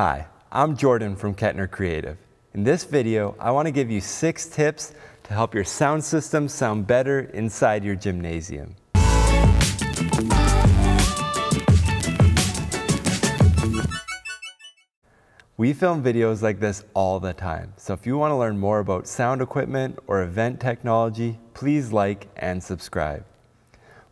Hi, I'm Jordan from Kettner Creative. In this video, I want to give you six tips to help your sound system sound better inside your gymnasium. We film videos like this all the time, so if you want to learn more about sound equipment or event technology, please like and subscribe.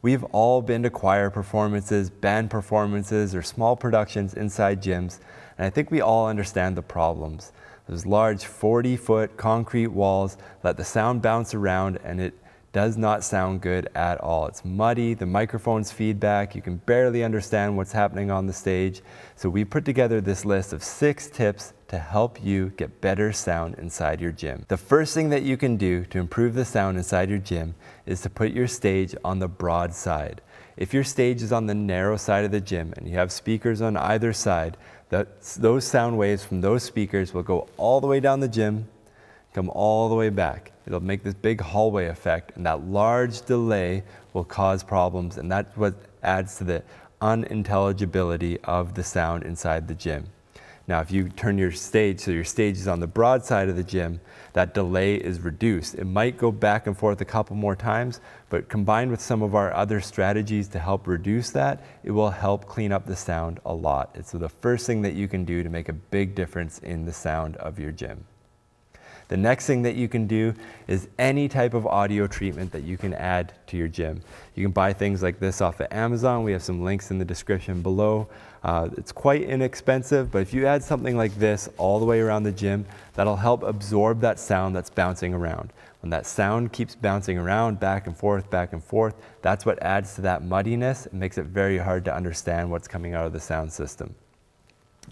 We've all been to choir performances, band performances, or small productions inside gyms, and I think we all understand the problems. Those large 40 foot concrete walls let the sound bounce around and it does not sound good at all. It's muddy, the microphone's feedback, you can barely understand what's happening on the stage. So we put together this list of six tips to help you get better sound inside your gym. The first thing that you can do to improve the sound inside your gym is to put your stage on the broad side. If your stage is on the narrow side of the gym and you have speakers on either side, that, those sound waves from those speakers will go all the way down the gym, come all the way back. It'll make this big hallway effect, and that large delay will cause problems, and that's what adds to the unintelligibility of the sound inside the gym. Now, if you turn your stage so your stage is on the broad side of the gym, that delay is reduced. It might go back and forth a couple more times, but combined with some of our other strategies to help reduce that, it will help clean up the sound a lot. It's the first thing that you can do to make a big difference in the sound of your gym. The next thing that you can do is any type of audio treatment that you can add to your gym. You can buy things like this off of Amazon. We have some links in the description below. Uh, it's quite inexpensive, but if you add something like this all the way around the gym, that'll help absorb that sound that's bouncing around. When that sound keeps bouncing around back and forth, back and forth, that's what adds to that muddiness and makes it very hard to understand what's coming out of the sound system.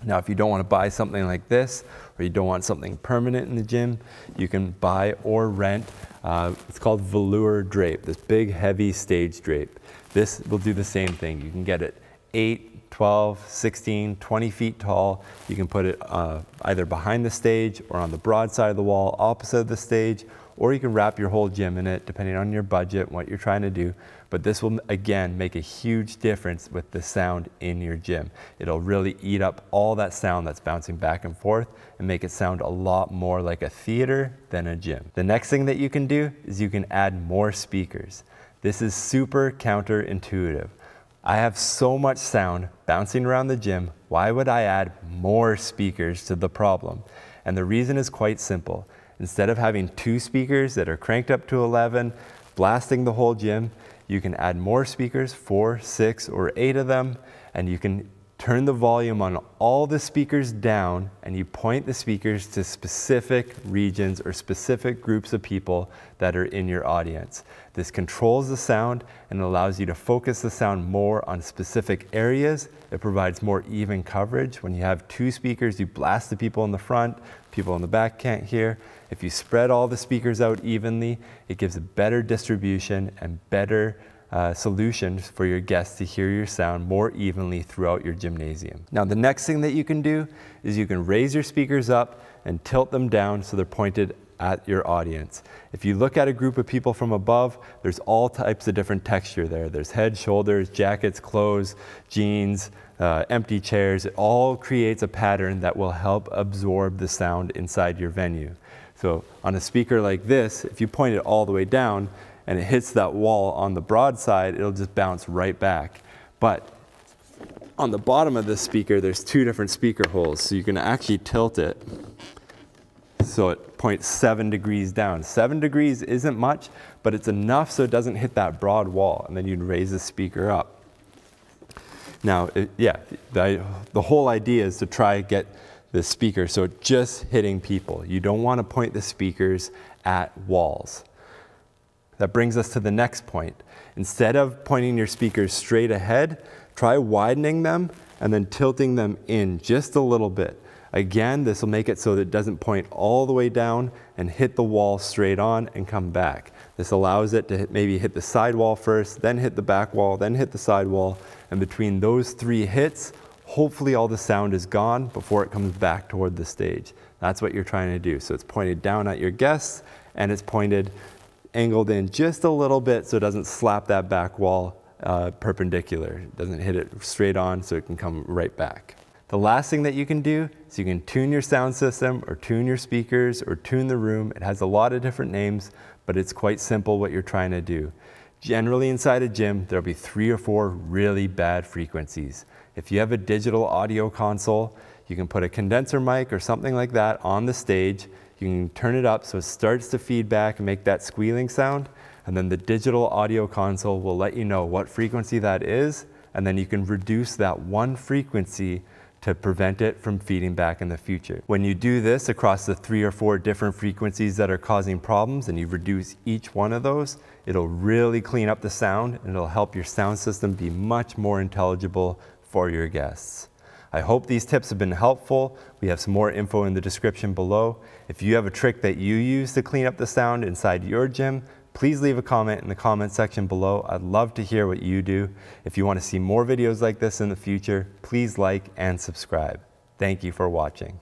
Now, if you don't want to buy something like this, or you don't want something permanent in the gym, you can buy or rent. Uh, it's called velour drape, this big, heavy stage drape. This will do the same thing. You can get it 8, 12, 16, 20 feet tall. You can put it uh, either behind the stage or on the broad side of the wall, opposite of the stage, or you can wrap your whole gym in it depending on your budget, what you're trying to do. But this will again make a huge difference with the sound in your gym. It'll really eat up all that sound that's bouncing back and forth and make it sound a lot more like a theater than a gym. The next thing that you can do is you can add more speakers. This is super counterintuitive. I have so much sound bouncing around the gym, why would I add more speakers to the problem? And the reason is quite simple. Instead of having two speakers that are cranked up to 11, blasting the whole gym, you can add more speakers, four, six, or eight of them, and you can turn the volume on all the speakers down and you point the speakers to specific regions or specific groups of people that are in your audience. This controls the sound and allows you to focus the sound more on specific areas. It provides more even coverage. When you have two speakers, you blast the people in the front, people in the back can't hear. If you spread all the speakers out evenly, it gives a better distribution and better uh, solutions for your guests to hear your sound more evenly throughout your gymnasium. Now the next thing that you can do is you can raise your speakers up and tilt them down so they're pointed at your audience. If you look at a group of people from above, there's all types of different texture there. There's head, shoulders, jackets, clothes, jeans, uh, empty chairs. It all creates a pattern that will help absorb the sound inside your venue. So on a speaker like this, if you point it all the way down, and it hits that wall on the broad side, it'll just bounce right back. But on the bottom of this speaker, there's two different speaker holes, so you can actually tilt it so it points seven degrees down. Seven degrees isn't much, but it's enough so it doesn't hit that broad wall, and then you'd raise the speaker up. Now, it, yeah, the, the whole idea is to try get the speaker, so just hitting people. You don't want to point the speakers at walls. That brings us to the next point. Instead of pointing your speakers straight ahead, try widening them and then tilting them in just a little bit. Again, this will make it so that it doesn't point all the way down and hit the wall straight on and come back. This allows it to maybe hit the side wall first, then hit the back wall, then hit the side wall. And between those three hits, hopefully all the sound is gone before it comes back toward the stage. That's what you're trying to do. So it's pointed down at your guests and it's pointed angled in just a little bit so it doesn't slap that back wall uh, perpendicular. It doesn't hit it straight on so it can come right back. The last thing that you can do is you can tune your sound system or tune your speakers or tune the room. It has a lot of different names, but it's quite simple what you're trying to do. Generally inside a gym, there'll be three or four really bad frequencies. If you have a digital audio console, you can put a condenser mic or something like that on the stage you can turn it up so it starts to feedback and make that squealing sound. And then the digital audio console will let you know what frequency that is. And then you can reduce that one frequency to prevent it from feeding back in the future. When you do this across the three or four different frequencies that are causing problems and you reduce each one of those, it'll really clean up the sound and it'll help your sound system be much more intelligible for your guests. I hope these tips have been helpful. We have some more info in the description below. If you have a trick that you use to clean up the sound inside your gym, please leave a comment in the comment section below. I'd love to hear what you do. If you want to see more videos like this in the future, please like and subscribe. Thank you for watching.